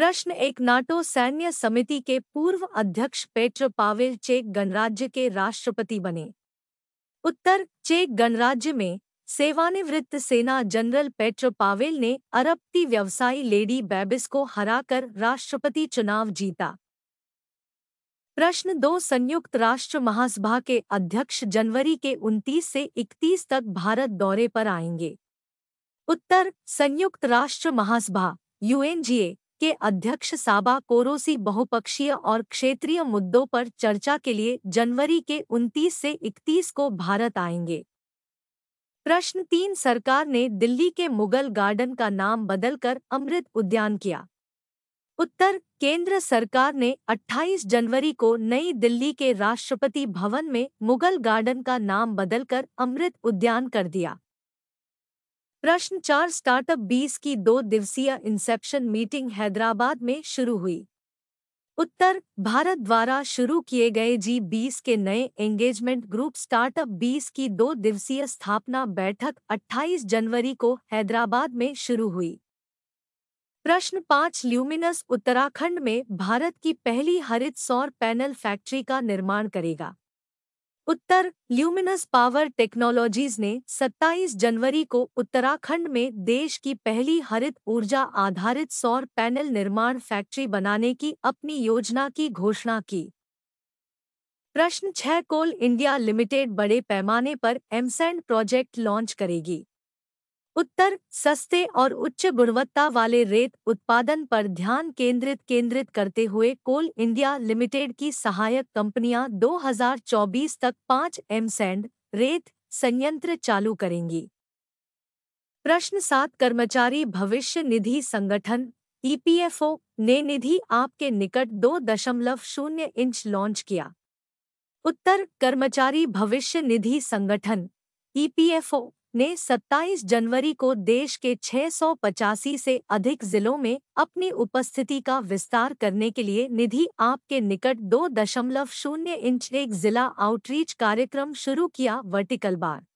प्रश्न एक नाटो सैन्य समिति के पूर्व अध्यक्ष पेट्र पावेल चेक गणराज्य के राष्ट्रपति बने उत्तर चेक गणराज्य में सेवानिवृत्त सेना जनरल पेट्र पावेल ने अरबती व्यवसायी लेडी बेबिस को हराकर राष्ट्रपति चुनाव जीता प्रश्न दो संयुक्त राष्ट्र महासभा के अध्यक्ष जनवरी के 29 से 31 तक भारत दौरे पर आएंगे उत्तर संयुक्त राष्ट्र महासभा यूएनजीए के अध्यक्ष साबा कोरोसी बहुपक्षीय और क्षेत्रीय मुद्दों पर चर्चा के लिए जनवरी के 29 से 31 को भारत आएंगे प्रश्न तीन सरकार ने दिल्ली के मुगल गार्डन का नाम बदलकर अमृत उद्यान किया उत्तर केंद्र सरकार ने 28 जनवरी को नई दिल्ली के राष्ट्रपति भवन में मुगल गार्डन का नाम बदलकर अमृत उद्यान कर दिया प्रश्न चार स्टार्टअप बीस की दो दिवसीय इंसेप्शन मीटिंग हैदराबाद में शुरू हुई उत्तर भारत द्वारा शुरू किए गए जी बीस के नए एंगेजमेंट ग्रुप स्टार्टअप बीस की दो दिवसीय स्थापना बैठक 28 जनवरी को हैदराबाद में शुरू हुई प्रश्न पाँच ल्यूमिनस उत्तराखंड में भारत की पहली हरित सौर पैनल फैक्ट्री का निर्माण करेगा उत्तर ल्यूमिनस पावर टेक्नोलॉजीज ने 27 जनवरी को उत्तराखंड में देश की पहली हरित ऊर्जा आधारित सौर पैनल निर्माण फैक्ट्री बनाने की अपनी योजना की घोषणा की प्रश्न छह कोल इंडिया लिमिटेड बड़े पैमाने पर एमसैंड प्रोजेक्ट लॉन्च करेगी उत्तर सस्ते और उच्च गुणवत्ता वाले रेत उत्पादन पर ध्यान केंद्रित केंद्रित करते हुए कोल इंडिया लिमिटेड की सहायक कंपनियां 2024 तक 5 एमसेंड रेत संयंत्र चालू करेंगी प्रश्न सात कर्मचारी भविष्य निधि संगठन ईपीएफओ ने निधि आपके निकट दो दशमलव शून्य इंच लॉन्च किया उत्तर कर्मचारी भविष्य निधि संगठन ईपीएफओ ने 27 जनवरी को देश के छह से अधिक जिलों में अपनी उपस्थिति का विस्तार करने के लिए निधि आपके निकट दो दशमलव शून्य इंच एक जिला आउटरीच कार्यक्रम शुरू किया वर्टिकल बार